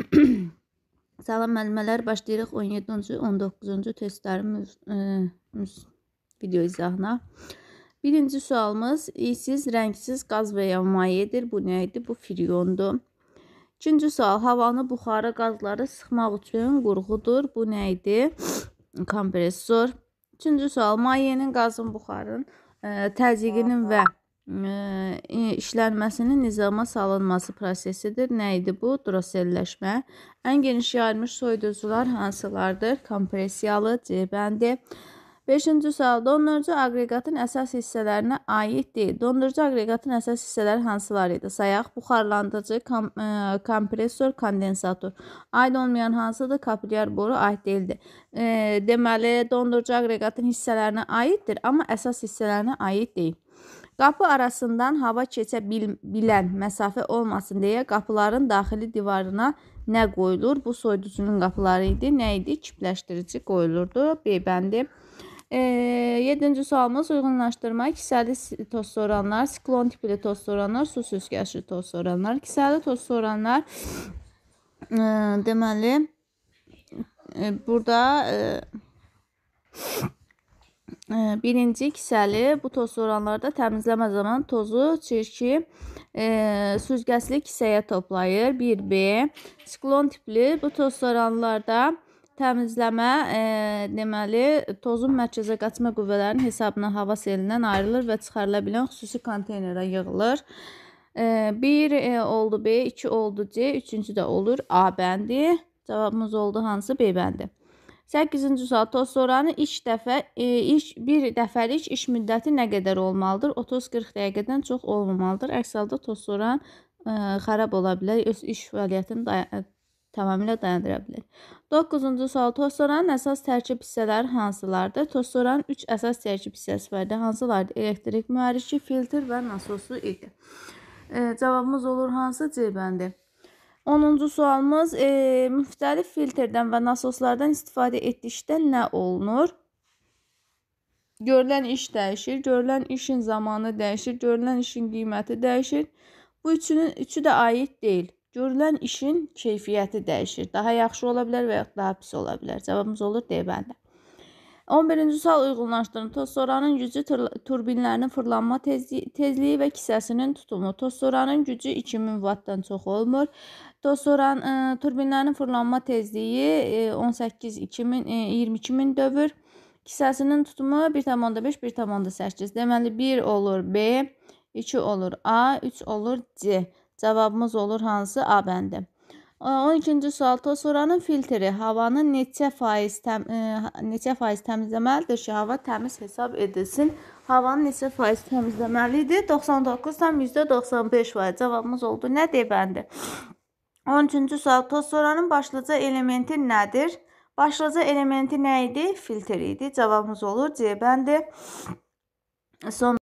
Salam müəllimələr, başlayırıq 17-ci, 19-cu testlərin e, video izahına. Birinci sualımız, İsiz rəngsiz qaz və ya mayedir. Bu nə idi? Bu friondur. İkinci sual, havanı buxara qazları sıxmaq üçün qurğudur. Bu nə idi? Kompresor. Üçüncü sual, mayenin, qazın, buxarın e, təzyiqinin və işlənməsinin nizama salınması prosesidir. Nə idi bu? Droselləşmə. Ən geniş yayılmış soyuducular hansılardır? Kompressiyalı, C bəndi. 5-ci sual. Dondurucu aqreqatın əsas hissələrinə aid deyil. Dondurucu aqreqatın əsas hissələri hansılar idi? Sayaq, buxarlandırıcı, kom ə, kompressor, kondensator. Aid olmayan hansıdır? Kapilyar boru aid deyildir. E, deməli, dondurucu aqreqatın hissələrinə aiddir, amma əsas hissələrinə aid deyil. Qapı arasından hava keçə bil bilən məsafə olmasın deyə qapıların daxili divarına nə qoyulur? Bu soyuducunun qapıları idi. Nə idi? Kipləşdirici qoyulurdu. Beybəndi. E, 7-ci sualımız uyğunlaşdırma. Kisəli toz soranlar, siklon tipli toz soranlar, su süzgəçli toz soranlar. Kisəli toz soranlar e, deməli e, burada e, birinci kisəli bu toz soranlarda təmizləmə zaman tozu çirki e, süzgəsli kisəyə toplayır. 1B. Siklon tipli bu toz soranlarda təmizləmə e, deməli tozun mərkəzə qaçma qüvvələrinin hesabına hava selindən ayrılır və çıxarıla bilən xüsusi konteynerə yığılır. 1 e, e, oldu B, 2 oldu C, 3-cü də olur A bəndi. Cavabımız oldu hansı B bəndi? 8-ci sual tozsoranı ilk dəfə e, ilk bir dəfəlik iş müddəti nə qədər olmalıdır? 30-40 dəqiqədən çox olmamalıdır. Əks halda tozsoran e, xarab ola bilər, öz iş fəaliyyətini day e, tamamilə dayandıra bilər. 9-cu sual tozsoranın əsas tərkib hissələri hansılardır? Tozsoranın 3 əsas tərkib hissəsi vardı. Hansılardır? Elektrik mühərriki, filtr və nasosu idi. E, cavabımız olur hansı C bəndi? 10-cu sualımız e, müxtəlif filtrdən və nasoslardan istifadə etdikdə nə olunur? Görülən iş dəyişir, görülən işin zamanı dəyişir, görülən işin qiyməti dəyişir. Bu üçünün üçü də aid deyil. Görülən işin keyfiyyəti dəyişir. Daha yaxşı ola bilər və ya daha pis ola bilər. Cavabımız olur deyə bəndə. 11-ci sual uyğunlaşdırın. Tossoranın gücü turbinlərinin fırlanma tezliyi, tezliyi və kisəsinin tutumu. Tossoranın gücü 2000 vattdan çox olmur. Tossoran e, turbinlərinin fırlanma tezliyi e, 18 2000 e, 22000 dövr. Kisəsinin tutumu 1.5 1.8. Deməli 1 olur B, 2 olur A, 3 olur C. Cavabımız olur hansı A bəndi. 12-ci sual toz filtri havanı neçə faiz təm, e, neçə faiz təmizləməlidir ki, hava təmiz hesab edilsin? Havanı neçə faiz təmizləməlidir? 99,95% cavabımız oldu. Nə debəndi? 13-cü sual toz başlıca elementi nədir? Başlıca elementi nə idi? Filtr idi. Cavabımız olur C bəndi. Son